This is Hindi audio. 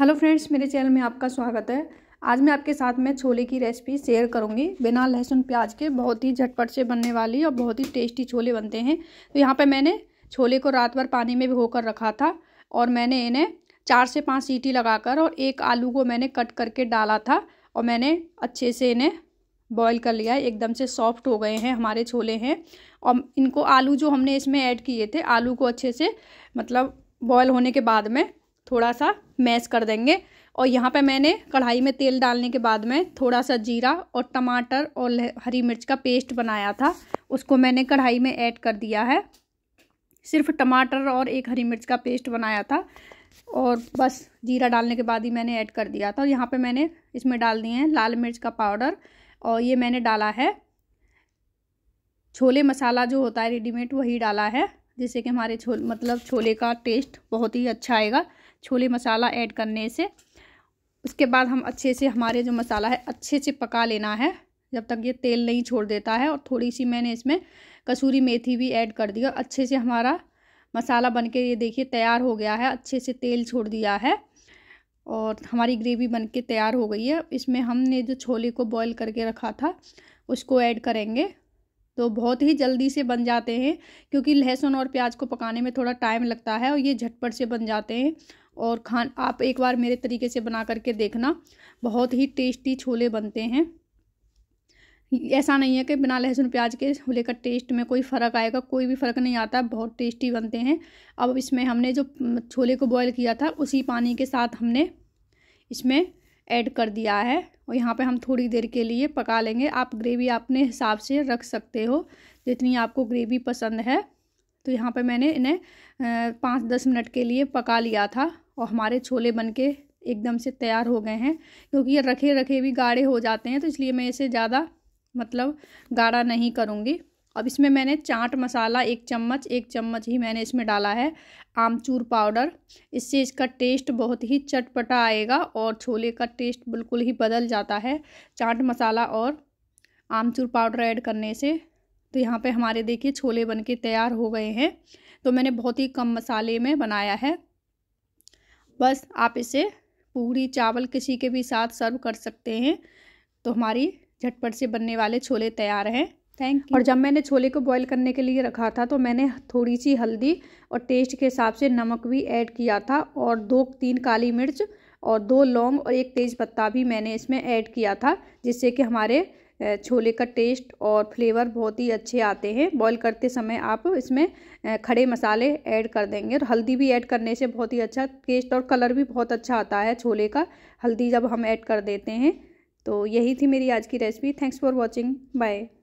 हेलो फ्रेंड्स मेरे चैनल में आपका स्वागत है आज मैं आपके साथ में छोले की रेसिपी शेयर करूंगी बिना लहसुन प्याज के बहुत ही झटपट से बनने वाली और बहुत ही टेस्टी छोले बनते हैं तो यहाँ पे मैंने छोले को रात भर पानी में भिगो कर रखा था और मैंने इन्हें चार से पाँच सीटी लगाकर और एक आलू को मैंने कट करके डाला था और मैंने अच्छे से इन्हें बॉयल कर लिया है एकदम से सॉफ्ट हो गए हैं हमारे छोले हैं और इनको आलू जो हमने इसमें ऐड किए थे आलू को अच्छे से मतलब बॉयल होने के बाद में थोड़ा सा मैश कर देंगे और यहाँ पे मैंने कढ़ाई में तेल डालने के बाद में थोड़ा सा जीरा और टमाटर और हरी मिर्च का पेस्ट बनाया था उसको मैंने कढ़ाई में ऐड कर दिया है सिर्फ टमाटर और एक हरी मिर्च का पेस्ट बनाया था और बस जीरा डालने के बाद ही मैंने ऐड कर दिया था और यहाँ पे मैंने इसमें डाल दिए हैं लाल मिर्च का पाउडर और ये मैंने डाला है छोले मसाला जो होता है रेडीमेड वही डाला है जिससे कि हमारे छोले मतलब छोले का टेस्ट बहुत ही अच्छा आएगा छोले मसाला ऐड करने से उसके बाद हम अच्छे से हमारे जो मसाला है अच्छे से पका लेना है जब तक ये तेल नहीं छोड़ देता है और थोड़ी सी मैंने इसमें कसूरी मेथी भी ऐड कर दिया अच्छे से हमारा मसाला बनके ये देखिए तैयार हो गया है अच्छे से तेल छोड़ दिया है और हमारी ग्रेवी बनके तैयार हो गई है इसमें हमने जो छोले को बॉईल करके रखा था उसको ऐड करेंगे तो बहुत ही जल्दी से बन जाते हैं क्योंकि लहसुन और प्याज को पकाने में थोड़ा टाइम लगता है और ये झटपट से बन जाते हैं और खान आप एक बार मेरे तरीके से बना करके देखना बहुत ही टेस्टी छोले बनते हैं ऐसा नहीं है कि बिना लहसुन प्याज के छोले का टेस्ट में कोई फ़र्क आएगा कोई भी फ़र्क नहीं आता बहुत टेस्टी बनते हैं अब इसमें हमने जो छोले को बॉईल किया था उसी पानी के साथ हमने इसमें ऐड कर दिया है और यहाँ पे हम थोड़ी देर के लिए पका लेंगे आप ग्रेवी अपने हिसाब से रख सकते हो जितनी आपको ग्रेवी पसंद है तो यहाँ पर मैंने इन्हें पाँच दस मिनट के लिए पका लिया था और हमारे छोले बन के एकदम से तैयार हो गए हैं क्योंकि ये रखे रखे भी गाढ़े हो जाते हैं तो इसलिए मैं इसे ज़्यादा मतलब गाढ़ा नहीं करूँगी अब इसमें मैंने चाट मसाला एक चम्मच एक चम्मच ही मैंने इसमें डाला है आमचूर पाउडर इससे इसका टेस्ट बहुत ही चटपटा आएगा और छोले का टेस्ट बिल्कुल ही बदल जाता है चाट मसाला और आमचूर पाउडर ऐड करने से तो यहाँ पे हमारे देखिए छोले बन के तैयार हो गए हैं तो मैंने बहुत ही कम मसाले में बनाया है बस आप इसे पूरी चावल किसी के भी साथ सर्व कर सकते हैं तो हमारी झटपट से बनने वाले छोले तैयार हैं थैंक यू और जब मैंने छोले को बॉईल करने के लिए रखा था तो मैंने थोड़ी सी हल्दी और टेस्ट के हिसाब से नमक भी ऐड किया था और दो तीन काली मिर्च और दो लौंग और एक तेज़ पत्ता भी मैंने इसमें ऐड किया था जिससे कि हमारे छोले का टेस्ट और फ्लेवर बहुत ही अच्छे आते हैं बॉईल करते समय आप इसमें खड़े मसाले ऐड कर देंगे और हल्दी भी ऐड करने से बहुत ही अच्छा टेस्ट और कलर भी बहुत अच्छा आता है छोले का हल्दी जब हम ऐड कर देते हैं तो यही थी मेरी आज की recipe thanks for watching bye